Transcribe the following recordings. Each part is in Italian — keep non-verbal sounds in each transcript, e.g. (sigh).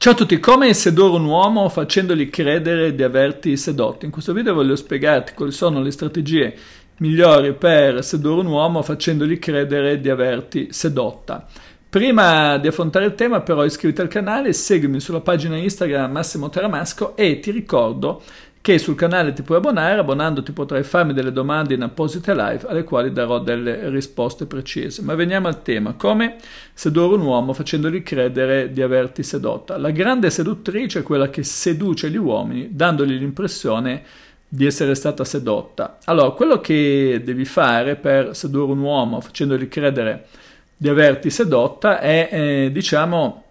Ciao a tutti, come sedurre un uomo facendogli credere di averti sedotto? In questo video voglio spiegarti quali sono le strategie migliori per sedurre un uomo facendogli credere di averti sedotta. Prima di affrontare il tema però iscriviti al canale, seguimi sulla pagina Instagram Massimo Taramasco e ti ricordo che sul canale ti puoi abbonare, abbonandoti potrai farmi delle domande in apposite live alle quali darò delle risposte precise. Ma veniamo al tema, come sedurre un uomo facendogli credere di averti sedotta. La grande seduttrice è quella che seduce gli uomini dandogli l'impressione di essere stata sedotta. Allora, quello che devi fare per sedurre un uomo facendogli credere di averti sedotta è, eh, diciamo,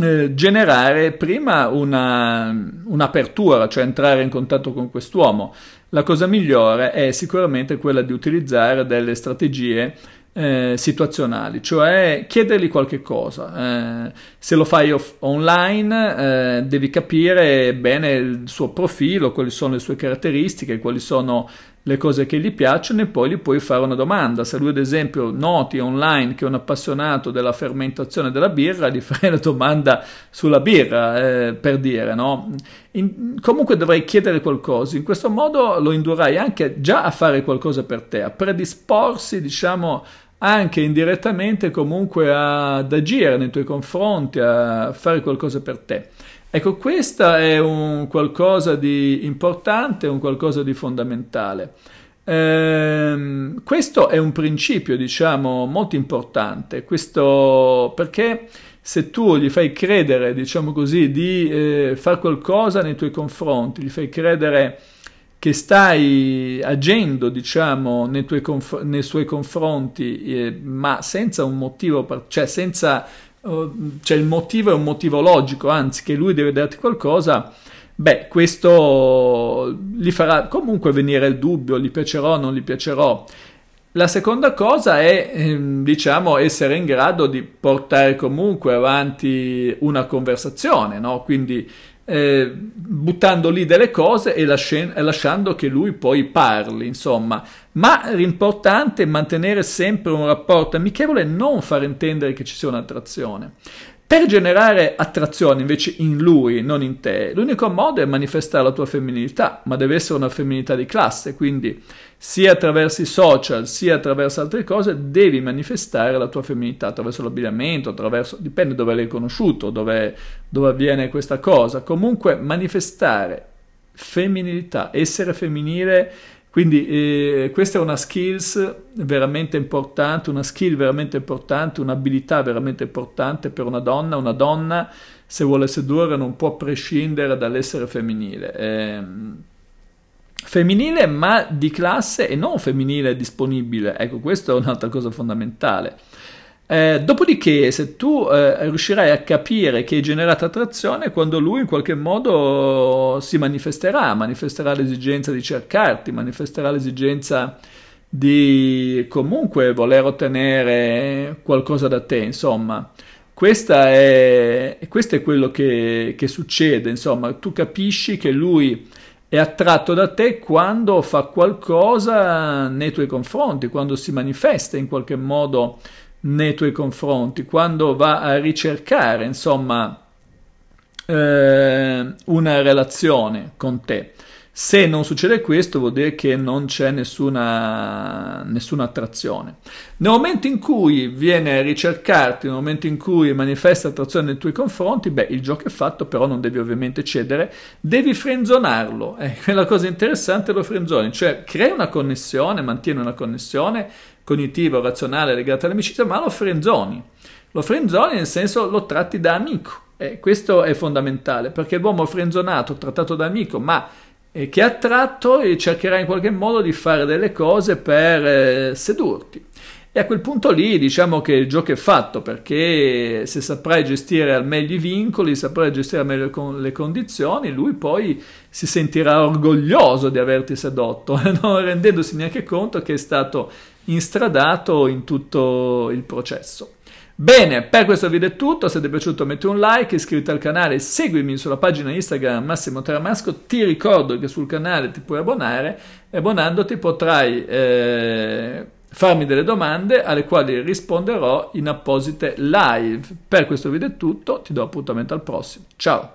eh, generare prima una, un'apertura, cioè entrare in contatto con quest'uomo. La cosa migliore è sicuramente quella di utilizzare delle strategie eh, situazionali, cioè chiedergli qualche cosa. Eh, se lo fai off- online eh, devi capire bene il suo profilo, quali sono le sue caratteristiche, quali sono le cose che gli piacciono e poi gli puoi fare una domanda. Se lui, ad esempio, noti online che è un appassionato della fermentazione della birra, gli fai una domanda sulla birra, eh, per dire, no? In, comunque dovrai chiedere qualcosa, in questo modo lo indurrai anche già a fare qualcosa per te, a predisporsi, diciamo, anche indirettamente comunque ad agire nei tuoi confronti, a fare qualcosa per te. Ecco, questo è un qualcosa di importante, un qualcosa di fondamentale. Ehm, questo è un principio, diciamo, molto importante, questo perché se tu gli fai credere, diciamo così, di eh, fare qualcosa nei tuoi confronti, gli fai credere che stai agendo, diciamo, nei, nei suoi confronti, eh, ma senza un motivo, cioè senza cioè il motivo è un motivo logico, anzi che lui deve darti qualcosa, beh, questo gli farà comunque venire il dubbio, gli piacerò o non gli piacerò. La seconda cosa è, ehm, diciamo, essere in grado di portare comunque avanti una conversazione, no? Quindi eh, buttando lì delle cose e lasci- lasciando che lui poi parli, insomma. Ma l'importante è mantenere sempre un rapporto amichevole e non far intendere che ci sia un'attrazione. Per generare attrazione invece in lui, non in te, l'unico modo è manifestare la tua femminilità, ma deve essere una femminilità di classe, quindi sia attraverso i social, sia attraverso altre cose, devi manifestare la tua femminilità attraverso l'abbigliamento, attraverso, dipende dove l'hai conosciuto, dove, dove avviene questa cosa, comunque manifestare femminilità, essere femminile quindi eh, questa è una skills veramente importante, una skill veramente importante, un'abilità veramente importante per una donna. Una donna, se vuole sedurre, non può prescindere dall'essere femminile. Eh, femminile ma di classe e non femminile disponibile. Ecco, questa è un'altra cosa fondamentale. Eh, dopodiché, se tu eh, riuscirai a capire che hai generato attrazione, quando lui in qualche modo si manifesterà, manifesterà l'esigenza di cercarti, manifesterà l'esigenza di comunque voler ottenere qualcosa da te, insomma. È, questo è quello che, che succede, insomma, tu capisci che lui è attratto da te quando fa qualcosa nei tuoi confronti, quando si manifesta in qualche modo nei tuoi confronti, quando va a ricercare, insomma, eh, una relazione con te. Se non succede questo vuol dire che non c'è nessuna, nessuna attrazione. Nel momento in cui viene a ricercarti, nel momento in cui manifesta attrazione nei tuoi confronti, beh, il gioco è fatto, però non devi ovviamente cedere, devi frenzonarlo. Eh, (laughs) la cosa interessante lo frenzoni, cioè crea una connessione, mantieni una connessione cognitiva o razionale legata all'amicizia, ma lo frenzoni. Lo frenzoni nel senso lo tratti da amico. Eh, questo è fondamentale perché l'uomo frenzonato, trattato da amico, ma eh, che a tratto cercherà in qualche modo di fare delle cose per eh, sedurti. E a quel punto lì diciamo che il gioco è fatto perché se saprai gestire al meglio i vincoli, saprai gestire al meglio con le condizioni, lui poi si sentirà orgoglioso di averti sedotto, (laughs) non rendendosi neanche conto che è stato instradato in tutto il processo. Bene, per questo video è tutto, se ti è piaciuto metti un like, iscriviti al canale, seguimi sulla pagina Instagram Massimo Teramasco, ti ricordo che sul canale ti puoi abbonare e abbonandoti potrai eh, farmi delle domande alle quali risponderò in apposite live. Per questo video è tutto, ti do appuntamento al prossimo, ciao!